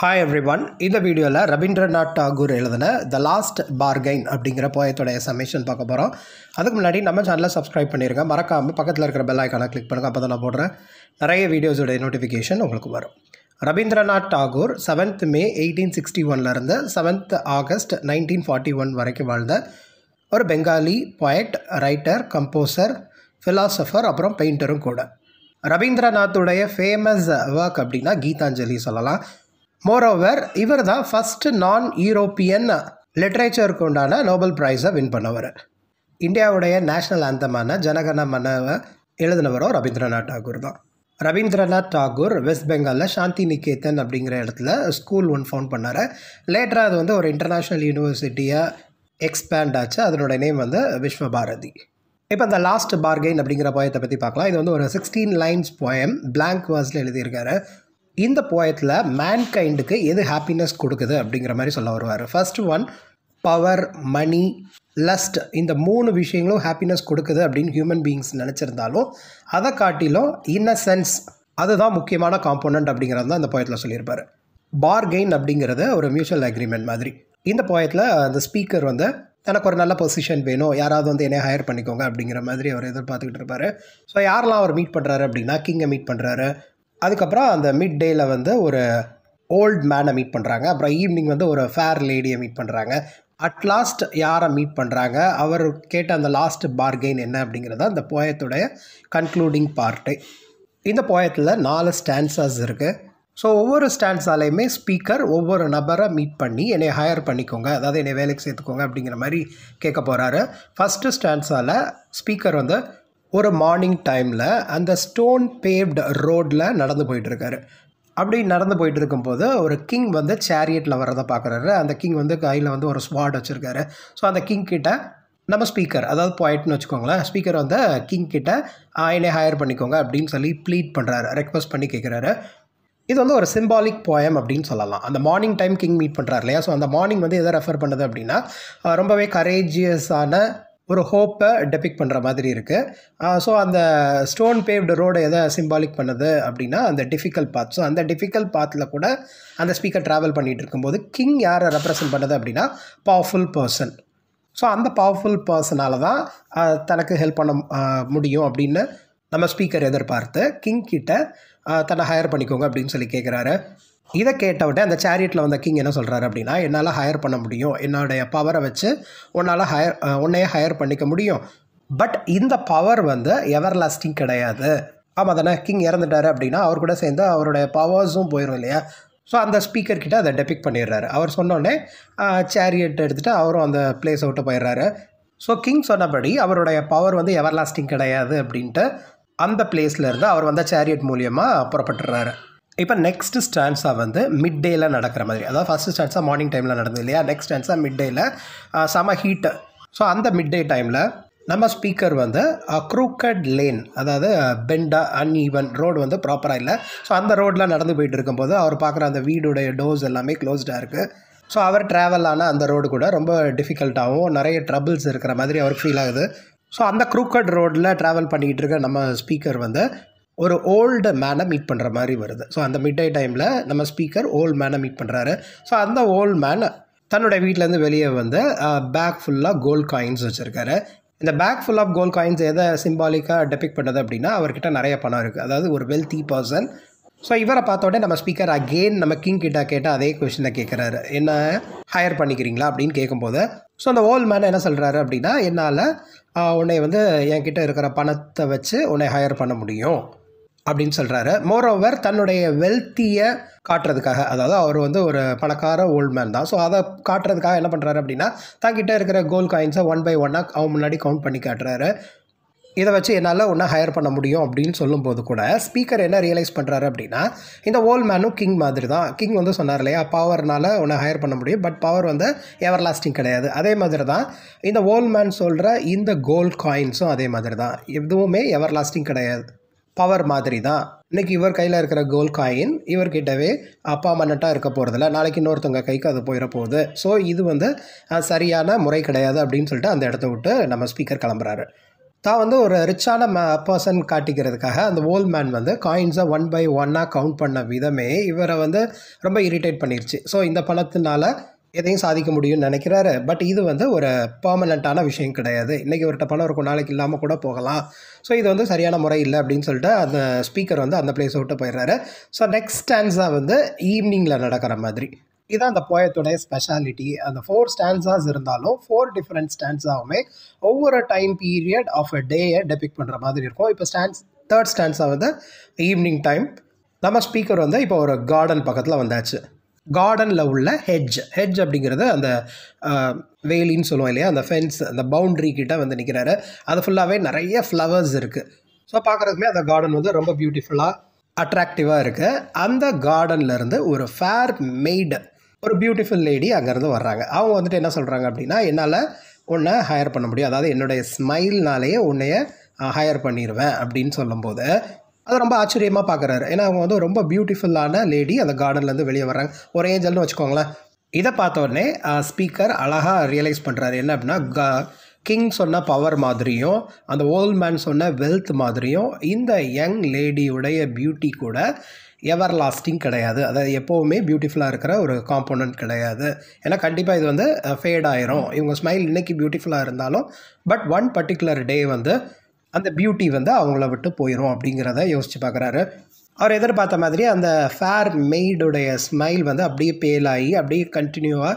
hi every one இந்த வீடியோவில் ரவீந்திரநாத் டாகூர் எழுதின த லாஸ்ட் பார்கைன் அப்படிங்கிற போயத்துடைய சமேஷன் பார்க்க போகிறோம் அதுக்கு முன்னாடி நம்ம சேனலை சப்ஸ்கிரைப் பண்ணிடுங்க மறக்காமல் பக்கத்தில் இருக்கிற பெல் ஐக்கானை கிளிக் பண்ணுங்கள் அப்போ தான் நான் போடுறேன் நிறைய வீடியோஸோடைய நோட்டிஃபிகேஷன் உங்களுக்கு வரும் Rabindranath Tagore seventh May eighteen sixty ஒன்லேருந்து seventh August nineteen forty one வரைக்கும் வாழ்ந்த ஒரு Bengali poet writer composer philosopher அப்புறம் பெயிண்டரும் கூட ரவீந்திரநாத்துடைய ஃபேமஸ் ஒர்க் அப்படின்னா கீதாஞ்சலி சொல்லலாம் மோரோவர் இவர் தான் ஃபஸ்ட்டு நான் யூரோப்பியன் லிட்ரேச்சருக்கு உண்டான நோபல் ப்ரைஸை வின் பண்ணவர் இந்தியாவுடைய நேஷ்னல் ஆந்தமான ஜனகண மனவை எழுதினவரோ ரவீந்திரநாத் டாகூர் தான் ரவீந்திரநாத் டாகூர் வெஸ்ட் பெங்காலில் சாந்தி நிகேதன் அப்படிங்கிற இடத்துல ஸ்கூல் ஒன்று ஃபவுண்ட் பண்ணார் லேட்டராக அது வந்து ஒரு இன்டர்நேஷ்னல் யூனிவர்சிட்டியாக எக்ஸ்பேண்ட் ஆச்சு அதனுடைய நேம் வந்து விஸ்வபாரதி இப்போ அந்த லாஸ்ட் பார்கெயின் அப்படிங்கிற போயத்தை பற்றி பார்க்கலாம் இது வந்து ஒரு சிக்ஸ்டீன் லைன்ஸ் போயம் பிளாங்க் வேர்ஸில் எழுதியிருக்காரு இந்த போயத்தில் மேன்கைண்டுக்கு எது ஹாப்பினஸ் கொடுக்குது அப்படிங்கிற மாதிரி சொல்ல வருவார் first one power money lust இந்த மூணு விஷயங்களும் ஹாப்பினஸ் கொடுக்குது அப்படின்னு ஹியூமன் பீயிங்ஸ் நினச்சிருந்தாலும் அதை காட்டிலும் இன்னசென்ஸ் அதுதான் முக்கியமான காம்போனண்ட் அப்படிங்கிறது தான் இந்த போயத்தில் சொல்லியிருப்பார் பார்கெயின் அப்படிங்கிறது ஒரு மியூச்சுவல் அக்ரிமெண்ட் மாதிரி இந்த போயத்தில் அந்த ஸ்பீக்கர் வந்து எனக்கு ஒரு நல்ல பொசிஷன் வேணும் யாராவது வந்து என்னை ஹையர் பண்ணிக்கோங்க அப்படிங்கிற மாதிரி அவர் எதிர்பார்த்துக்கிட்டு இருப்பார் ஸோ யாரெல்லாம் அவர் மீட் பண்ணுறாரு அப்படின்னா கிங்கை மீட் பண்ணுறாரு அதுக்கப்புறம் அந்த மிட் டேயில் வந்து ஒரு ஓல்ட் மேனை மீட் பண்ணுறாங்க அப்புறம் ஈவினிங் வந்து ஒரு ஃபேர் லேடியை மீட் பண்ணுறாங்க அட் லாஸ்ட் யாரை மீட் பண்ணுறாங்க அவர் கேட்ட அந்த லாஸ்ட் பார்கெயின் என்ன அப்படிங்கிறது அந்த போயத்துடைய கன்க்ளூடிங் பார்ட்டு இந்த போயத்தில் நாலு ஸ்டான்ஸாஸ் இருக்குது ஸோ ஒவ்வொரு ஸ்டான்ஸாலையுமே ஸ்பீக்கர் ஒவ்வொரு நபரை மீட் பண்ணி என்னை ஹையர் பண்ணிக்கோங்க அதாவது என்னை வேலைக்கு சேர்த்துக்கோங்க அப்படிங்கிற மாதிரி கேட்க போகிறாரு ஃபஸ்ட்டு ஸ்டான்ஸால் ஸ்பீக்கர் வந்து ஒரு மார்னிங் டைமில் அந்த ஸ்டோன் பேவ்டு ரோட்டில் நடந்து போயிட்டுருக்காரு அப்படி நடந்து போயிட்டு இருக்கும்போது ஒரு கிங் வந்து சேரியட்டில் வர்றதை பார்க்குறாரு அந்த கிங் வந்து கையில் வந்து ஒரு ஸ்வாட் வச்சுருக்காரு ஸோ அந்த கிங் கிட்ட நம்ம ஸ்பீக்கர் அதாவது போய்ட்டுன்னு வச்சுக்கோங்களேன் ஸ்பீக்கர் வந்து கிங் கிட்ட ஆயினே ஹையர் பண்ணிக்கோங்க அப்படின்னு சொல்லி ப்ளீட் பண்ணுறாரு ரெக்வஸ்ட் பண்ணி கேட்குறாரு இது வந்து ஒரு சிம்பாலிக் போயம் அப்படின்னு சொல்லலாம் அந்த மார்னிங் டைம் கிங் மீட் பண்ணுறாரு இல்லையா ஸோ அந்த மார்னிங் வந்து எதை ரெஃபர் பண்ணுது அப்படின்னா ரொம்பவே கரேஜியஸான ஒரு ஹோப்பை டெபிக் பண்ணுற மாதிரி இருக்குது ஸோ அந்த ஸ்டோன் பேவ்டு ரோடை எதை சிம்பாலிக் பண்ணுது அப்படின்னா அந்த டிஃபிகல்ட் பாத் ஸோ அந்த டிஃபிகல்ட் பாத்தில் கூட அந்த ஸ்பீக்கர் ட்ராவல் பண்ணிகிட்டு இருக்கும்போது கிங் யாரை ரெப்ரசன்ட் பண்ணுது அப்படின்னா பவர்ஃபுல் பர்சன் ஸோ அந்த பவர்ஃபுல் பர்சனால் தான் தனக்கு ஹெல்ப் பண்ண முடியும் அப்படின்னு நம்ம ஸ்பீக்கர் எதிர்பார்த்து கிங் கிட்ட தன்னை ஹையர் பண்ணிக்கோங்க அப்படின்னு சொல்லி கேட்குறாரு இதை கேட்டவுடனே அந்த சேரியட்டில் வந்த கிங் என்ன சொல்கிறாரு அப்படின்னா என்னால் ஹையர் பண்ண முடியும் என்னுடைய பவரை வச்சு உன்னால் ஹையர் உன்னையே ஹையர் பண்ணிக்க முடியும் பட் இந்த பவர் வந்து எவர் லாஸ்டிங் கிடையாது ஆமாம் தானே கிங் இறந்துட்டார் அப்படின்னா அவர் கூட சேர்ந்து அவருடைய பவர்ஸும் போயிடும் இல்லையா ஸோ அந்த ஸ்பீக்கர் கிட்ட அதை டெபிக் பண்ணிடுறாரு அவர் சொன்னோடனே சேரியட் எடுத்துகிட்டு அவரும் அந்த பிளேஸை விட்டு போயிடுறாரு ஸோ கிங் சொன்னபடி அவருடைய பவர் வந்து எவர் லாஸ்டிங் கிடையாது அப்படின்ட்டு அந்த பிளேஸ்லேருந்து அவர் வந்த சேரியட் மூலியமாக புறப்பட்டுறாரு இப்போ நெக்ஸ்ட் ஸ்டான்ஸாக வந்து மிட் டேயில் நடக்கிற மாதிரி அதாவது ஃபஸ்ட்டு ஸ்டான்ஸாக மார்னிங் டைமில் நடந்தது இல்லையா நெக்ஸ்ட் ஸ்டான்ஸாக மிட் டேயில் செம ஹீட்டு ஸோ அந்த மிட் டே டைமில் நம்ம ஸ்பீக்கர் வந்து க்ரூக்கட் லேன் அதாவது பெண்டா அன்ஈவன் ரோடு வந்து ப்ராப்பராக இல்லை ஸோ அந்த ரோடில் நடந்து போயிட்டு இருக்கும்போது அவர் பார்க்குற அந்த வீடுடைய டோர்ஸ் எல்லாமே க்ளோஸ்டாக இருக்குது ஸோ அவர் ட்ராவல் ஆன அந்த ரோடு கூட ரொம்ப டிஃபிகல்ட்டாகவும் நிறைய ட்ரபிள்ஸ் இருக்கிற மாதிரி அவருக்கு ஃபீல் ஆகுது ஸோ அந்த க்ரூக்கட் ரோடில் ட்ராவல் பண்ணிக்கிட்டு இருக்க நம்ம ஸ்பீக்கர் வந்து ஒரு ஓல்டு மேனை மீட் பண்ணுற மாதிரி வருது ஸோ அந்த மிட் டே டைமில் நம்ம ஸ்பீக்கர் ஓல்டு மேனை மீட் பண்ணுறாரு ஸோ அந்த ஓல்டு மேன் தன்னுடைய வீட்டிலேருந்து வெளியே வந்து பேக் ஃபுல்லாக கோல்ட் காயின்ஸ் வச்சுருக்காரு இந்த bag full of gold coins எதை சிம்பாலிக்காக டெபிக் பண்ணது அப்படின்னா அவர்கிட்ட நிறைய பணம் இருக்குது அதாவது ஒரு வெல்த்தி பர்சன் ஸோ இவரை பார்த்தோடனே நம்ம ஸ்பீக்கர் அகெயின் நம்ம கிங் கிட்ட கேட்டால் அதே கொஷினை கேட்குறாரு என்ன ஹையர் பண்ணிக்கிறீங்களா அப்படின்னு கேட்கும்போது ஸோ அந்த ஓல்டு மேன் என்ன சொல்கிறாரு அப்படின்னா என்னால் உன்னை வந்து என்கிட்ட இருக்கிற பணத்தை வச்சு உன்னை ஹையர் பண்ண முடியும் அப்படின்னு சொல்கிறாரு மோரோவர் தன்னுடைய வெல்த்தியை காட்டுறதுக்காக அதாவது அவர் வந்து ஒரு பணக்கார ஓல்ட் மேன் தான் ஸோ அதை காட்டுறதுக்காக என்ன பண்ணுறாரு அப்படின்னா தங்கிட்ட இருக்கிற கோல் காயின்ஸை ஒன் பை ஒன்னாக அவன் முன்னாடி கவுண்ட் பண்ணி காட்டுறாரு இதை வச்சு என்னால் ஒன்றும் ஹையர் பண்ண முடியும் அப்படின்னு சொல்லும்போது கூட ஸ்பீக்கர் என்ன ரியலைஸ் பண்ணுறாரு அப்படின்னா இந்த ஓல்ட் மேனும் கிங் மாதிரி தான் கிங் வந்து சொன்னார் இல்லையா பவர்னால் ஒன்றை ஹையர் பண்ண முடியும் பட் பவர் வந்து எவர் லாஸ்டிங் கிடையாது அதே மாதிரி தான் இந்த ஓல்ட் மேன் சொல்கிற இந்த கோல்ட் காயின்ஸும் அதே மாதிரி தான் எதுவுமே எவர் லாஸ்டிங் கிடையாது பவர் மாதிரி தான் இன்றைக்கி இவர் கையில் இருக்கிற கோல் காயின் இவர்கிட்டவே அப்பா மன்னட்டாக இருக்க போகிறதில்ல நாளைக்கு இன்னொருத்தவங்க கைக்கு அது போயிட போகுது ஸோ இது வந்து சரியான முறை கிடையாது அப்படின்னு சொல்லிட்டு அந்த இடத்த விட்டு நம்ம ஸ்பீக்கர் கிளம்புறாரு தான் வந்து ஒரு ரிச்சான ம பர்சன் காட்டிக்கிறதுக்காக அந்த ஓல்ட் மேன் வந்து காயின்ஸை ஒன் பை ஒன்னாக கவுண்ட் பண்ண விதமே இவரை வந்து ரொம்ப இரிட்டேட் பண்ணிருச்சு ஸோ இந்த பணத்தினால எதையும் சாதிக்க முடியும்னு நினைக்கிறாரு பட் இது வந்து ஒரு பர்மனண்ட்டான விஷயம் கிடையாது இன்றைக்கி ஒருட்ட பணம் இருக்கும் நாளைக்கு இல்லாமல் கூட போகலாம் ஸோ இது வந்து சரியான முறை இல்லை அப்படின்னு சொல்லிட்டு அந்த ஸ்பீக்கர் வந்து அந்த பிளேஸை விட்டு போயிடுறாரு ஸோ நெக்ஸ்ட் ஸ்டான்ஸாக வந்து ஈவினிங்கில் நடக்கிற மாதிரி இதுதான் அந்த போயத்துடைய ஸ்பெஷாலிட்டி அந்த ஃபோர் ஸ்டான்ஸாஸ் இருந்தாலும் ஃபோர் டிஃப்ரெண்ட் ஸ்டான்ஸாகவுமே ஒவ்வொரு டைம் பீரியட் ஆஃப் அ டேயை டெபிக் பண்ணுற மாதிரி இருக்கும் இப்போ ஸ்டான்ஸ் தேர்ட் ஸ்டான்ஸாக வந்து ஈவினிங் டைம் நம்ம ஸ்பீக்கர் வந்து இப்போ ஒரு கார்டன் பக்கத்தில் வந்தாச்சு கார்டனில் உள்ள ஹெட்ஜ் ஹெட்ஜ் அப்படிங்கிறது அந்த வேலின்னு சொல்லுவோம் இல்லையா அந்த ஃபென்ஸ் அந்த பவுண்ட்ரி கிட்டே வந்து நிற்கிறாரு அது ஃபுல்லாகவே நிறைய ஃப்ளவர்ஸ் இருக்குது ஸோ பார்க்குறதுமே அந்த கார்டன் வந்து ரொம்ப பியூட்டிஃபுல்லாக அட்ராக்டிவாக இருக்குது அந்த கார்டன்லேருந்து ஒரு ஃபேர் மெய்டு ஒரு பியூட்டிஃபுல் லேடி அங்கேருந்து வர்றாங்க அவங்க வந்துட்டு என்ன சொல்கிறாங்க அப்படின்னா என்னால் உன்னை ஹையர் பண்ண முடியும் அதாவது என்னுடைய ஸ்மைல்னாலேயே உன்னைய ஹையர் பண்ணிடுவேன் அப்படின்னு சொல்லும்போது அதை ரொம்ப ஆச்சரியமாக பார்க்குறாரு ஏன்னா அவங்க வந்து ரொம்ப பியூட்டிஃபுல்லான லேடி அந்த கார்டன்லேருந்து வெளியே வர்றாங்க ஒரு ஏஞ்சல்னு வச்சுக்கோங்களேன் இதை பார்த்தோடனே ஸ்பீக்கர் அழகாக ரியலைஸ் பண்ணுறாரு என்ன அப்படின்னா க கிங் சொன்ன பவர் மாதிரியும் அந்த ஓல்ட் மேன் சொன்ன வெல்த் மாதிரியும் இந்த யங் லேடியுடைய பியூட்டி கூட எவர் லாஸ்டிங் கிடையாது அதாவது எப்போவுமே பியூட்டிஃபுல்லாக இருக்கிற ஒரு காம்போனன்ட் கிடையாது ஏன்னா கண்டிப்பாக இது வந்து ஃபேட் ஆயிரும் இவங்க ஸ்மைல் இன்றைக்கி பியூட்டிஃபுல்லாக இருந்தாலும் பட் ஒன் பர்டிகுலர் டே வந்து அந்த பியூட்டி வந்து அவங்கள விட்டு போயிடும் அப்படிங்கிறத யோசித்து பார்க்குறாரு அவர் எதிர்பார்த்த மாதிரி அந்த ஃபேர் மெய்டுடைய ஸ்மைல் வந்து அப்படியே பேல் ஆகி அப்படியே கண்டினியூவாக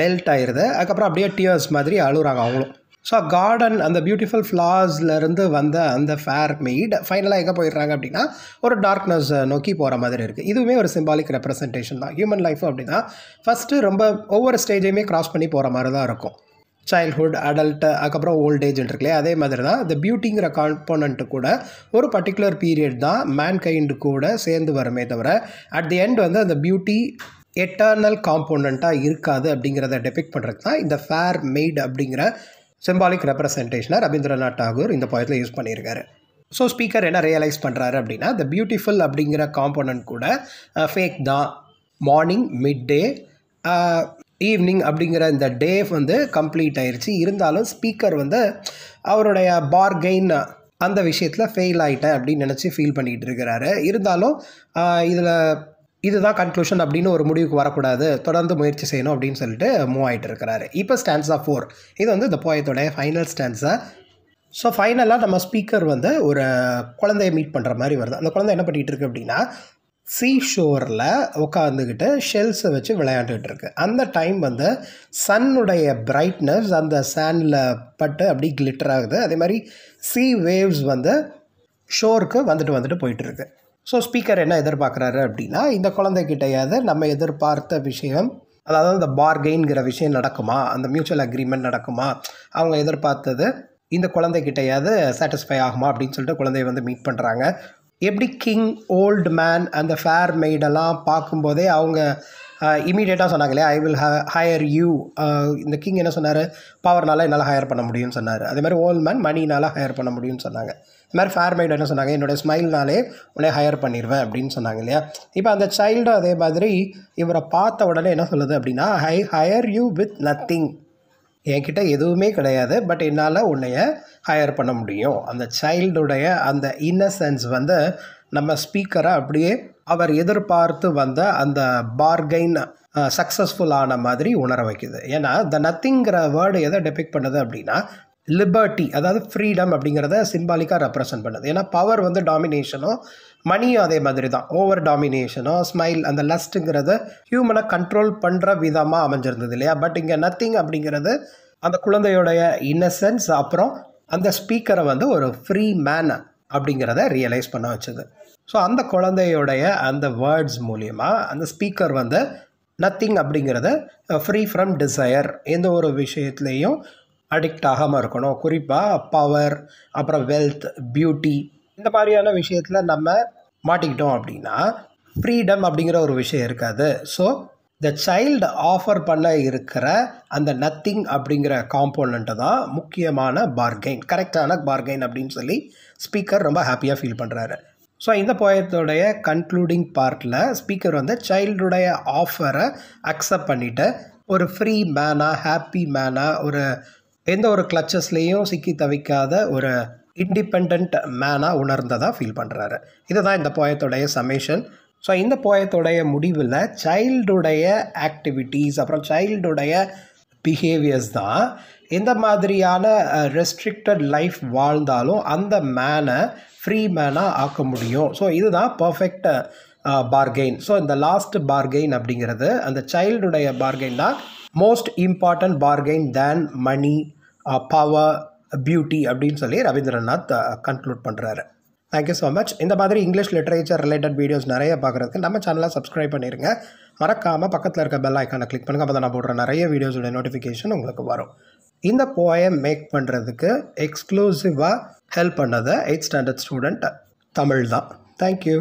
மெல்ட் ஆயிடுது அதுக்கப்புறம் அப்படியே டியர்ஸ் மாதிரி அழுகுறாங்க அவங்களும் ஸோ கார்டன் அந்த பியூட்டிஃபுல் ஃப்ளார்ஸ்லேருந்து வந்த அந்த ஃபேர் மெய்டு ஃபைனலாக எங்கே போயிடுறாங்க அப்படின்னா ஒரு டார்க்னஸ் நோக்கி போகிற மாதிரி இருக்குது இதுவுமே ஒரு சிம்பாலிக் ரெப்ரஸன்டேஷன் தான் ஹியூமன் லைஃப் அப்படின்னா ஃபஸ்ட்டு ரொம்ப ஒவ்வொரு ஸ்டேஜையுமே க்ராஸ் பண்ணி போகிற மாதிரி தான் இருக்கும் சைல்ட்ஹுட் அடல்ட்டு அதுக்கப்புறம் ஓல்ட் இருக்கு இல்லையா அதே மாதிரி தான் இந்த பியூட்டிங்கிற காம்போனண்ட்டு கூட ஒரு பர்டிகுலர் பீரியட் தான் மேன் கைண்டு கூட சேர்ந்து வருமே தவிர அட் தி எண்ட் வந்து அந்த பியூட்டி எட்டர்னல் காம்போனண்ட்டாக இருக்காது அப்படிங்கிறத டெபிக்ட் பண்ணுறது தான் இந்த ஃபேர் மெய்டு அப்படிங்கிற சிம்பாலிக் ரெப்ரஸன்டேஷனை ரவீந்திரநாத் டாகூர் இந்த பயத்தில் யூஸ் பண்ணியிருக்காரு ஸோ ஸ்பீக்கர் என்ன ரியலைஸ் பண்ணுறாரு அப்படின்னா த பியூட்டிஃபுல் அப்படிங்கிற காம்போனண்ட் கூட ஃபேக் தான் மார்னிங் மிட் டே ஈவினிங் அப்படிங்கிற இந்த டே வந்து கம்ப்ளீட் ஆயிடுச்சு இருந்தாலும் ஸ்பீக்கர் வந்து அவருடைய பார்கெயின் அந்த விஷயத்தில் ஃபெயில் ஆகிட்டேன் அப்படின்னு நினச்சி ஃபீல் பண்ணிகிட்டு இருக்கிறாரு இருந்தாலும் இதில் இதுதான் கன்க்ளூஷன் அப்படின்னு ஒரு முடிவுக்கு வரக்கூடாது தொடர்ந்து முயற்சி செய்யணும் அப்படின்னு சொல்லிட்டு மூவ் ஆகிட்டு இருக்கிறாரு இப்போ ஸ்டான்ஸா ஃபோர் இது வந்து இந்த போயத்தோடைய ஃபைனல் ஸ்டான்ஸா ஸோ ஃபைனலாக நம்ம ஸ்பீக்கர் வந்து ஒரு குழந்தைய மீட் பண்ணுற மாதிரி வருது அந்த குழந்தை என்ன பண்ணிகிட்டு இருக்கு அப்படின்னா சீ ஷோரில் உட்காந்துக்கிட்டு ஷெல்ஸை வச்சு விளையாண்டுக்கிட்டு இருக்கு அந்த டைம் வந்து சன்னுடைய பிரைட்னஸ் அந்த சேண்டில் பட்டு அப்படி கிளிட்டர் ஆகுது அதே மாதிரி சீ வேவ்ஸ் வந்து ஷோருக்கு வந்துட்டு வந்துட்டு போயிட்டுருக்கு ஸோ ஸ்பீக்கர் என்ன எதிர்பார்க்குறாரு அப்படின்னா இந்த குழந்தைகிட்டையாவது நம்ம எதிர்பார்த்த விஷயம் அதாவது அந்த பார்கெயின்கிற விஷயம் நடக்குமா அந்த மியூச்சுவல் அக்ரிமெண்ட் நடக்குமா அவங்க எதிர்பார்த்தது இந்த குழந்தைகிட்டையாவது சாட்டிஸ்ஃபை ஆகுமா அப்படின்னு சொல்லிட்டு குழந்தைய வந்து மீட் பண்ணுறாங்க எப்படி கிங் ஓல்டு மேன் அந்த ஃபேர் மெய்டெல்லாம் பார்க்கும்போதே அவங்க இமீடியட்டாக சொன்னாங்களே ஐ வில் ஹையர் யூ இந்த கிங் என்ன சொன்னார் பவர்னால் என்னால் ஹையர் பண்ண முடியும்னு சொன்னார் அதே மாதிரி ஓல்ட் மேன் மணினால் ஹையர் பண்ண முடியும்னு சொன்னாங்க இது மாதிரி ஃபேர் மெய்டு என்ன சொன்னாங்க என்னோடய ஸ்மைல்னாலே உடனே ஹையர் பண்ணிடுவேன் அப்படின்னு சொன்னாங்க இல்லையா இப்போ அந்த சைல்டும் அதே மாதிரி இவரை பார்த்த உடனே என்ன சொல்லுது அப்படின்னா I hire you with nothing என்கிட்ட எதுவுமே கிடையாது பட் என்னால் உன்னைய ஹையர் பண்ண முடியும் அந்த சைல்டுடைய அந்த இன்னசென்ஸ் வந்து நம்ம ஸ்பீக்கரை அப்படியே அவர் எதிர்பார்த்து வந்த அந்த பார்கெயின் ஆன மாதிரி உணர வைக்குது ஏன்னா த நத்திங்கிற வேர்டு எதை டெபிக் பண்ணுது அப்படின்னா லிபர்ட்டி அதாவது ஃப்ரீடம் அப்படிங்கிறத சிம்பாலிக்காக ரெப்ரசன்ட் பண்ணுது ஏன்னா பவர் வந்து டாமினேஷனும் மணியும் அதே மாதிரி தான் ஓவர் டாமினேஷனோ ஸ்மைல் அந்த லஸ்ட்டுங்கிறத ஹியூமனை கண்ட்ரோல் பண்ணுற விதமாக அமைஞ்சிருந்தது இல்லையா பட் இங்கே நத்திங் அப்படிங்கிறது அந்த குழந்தையோடைய இன்னசென்ஸ் அப்புறம் அந்த ஸ்பீக்கரை வந்து ஒரு ஃப்ரீ மேன் அப்படிங்கிறத ரியலைஸ் பண்ண வச்சுது ஸோ அந்த குழந்தையோடைய அந்த வேர்ட்ஸ் மூலிமா அந்த ஸ்பீக்கர் வந்து நத்திங் அப்படிங்கிறத ஃப்ரீ ஃப்ரம் டிசையர் எந்த ஒரு விஷயத்துலேயும் அடிக்ட் ஆகாமல் இருக்கணும் குறிப்பாக பவர் அப்புறம் வெல்த் பியூட்டி இந்த மாதிரியான விஷயத்தில் நம்ம மாட்டிக்கிட்டோம் அப்படின்னா ஃப்ரீடம் அப்படிங்கிற ஒரு விஷயம் இருக்காது ஸோ த சைல்டு ஆஃபர் பண்ண இருக்கிற அந்த நத்திங் அப்படிங்கிற காம்போனண்ட்டு தான் முக்கியமான பார்கெயின் கரெக்டான பார்கெயின் அப்படின்னு சொல்லி ஸ்பீக்கர் ரொம்ப ஹாப்பியாக ஃபீல் பண்ணுறாரு ஸோ இந்த போயத்தோடைய கன்க்ளூடிங் பார்ட்டில் ஸ்பீக்கர் வந்து சைல்டுடைய ஆஃபரை அக்செப்ட் பண்ணிவிட்டு ஒரு ஃப்ரீ மேனாக ஹாப்பி மேனாக ஒரு எந்த ஒரு கிளச்சஸ்லேயும் சிக்கி தவிக்காத ஒரு இண்டிபெண்ட் மேனாக உணர்ந்ததாக ஃபீல் பண்ணுறாரு இதுதான் இந்த போயத்துடைய சமேஷன் ஸோ இந்த போயத்துடைய முடிவில் சைல்டுடைய ஆக்டிவிட்டீஸ் அப்புறம் சைல்டுடைய பிஹேவியர்ஸ் தான் எந்த மாதிரியான ரெஸ்ட்ரிக்டட் லைஃப் வாழ்ந்தாலும் அந்த மேனை ஃப்ரீ மேனாக ஆக்க முடியும் ஸோ இதுதான் பர்ஃபெக்ட் பார்கெயின் ஸோ இந்த லாஸ்ட் பார்கெயின் அப்படிங்கிறது அந்த சைல்டுடைய பார்கெயின் தான் most important bargain then money power beauty அப்படின்னு சொல்லி ரவீந்திரநாத் கன்க்ளூட் பண்ணுறாரு தேங்க்யூ ஸோ மச் இந்த மாதிரி இங்கிலீஷ் லிட்ரேச்சர் ரிலேட்டட் வீடியோஸ் நிறைய பார்க்குறதுக்கு நம்ம சேனலை சப்ஸ்கிரைப் பண்ணிடுங்க மறக்காமல் பக்கத்தில் இருக்க பெல் ஐக்கானை கிளிக் பண்ணுங்கள் அப்போ தான் நான் போடுற நிறைய வீடியோஸோட நோட்டிஃபிகேஷன் உங்களுக்கு வரும் இந்த போயம் மேக் பண்ணுறதுக்கு எக்ஸ்க்ளூசிவாக ஹெல்ப் பண்ணதை எயிட் ஸ்டாண்டர்ட் ஸ்டூடெண்ட் தமிழ் தான் தேங்க்யூ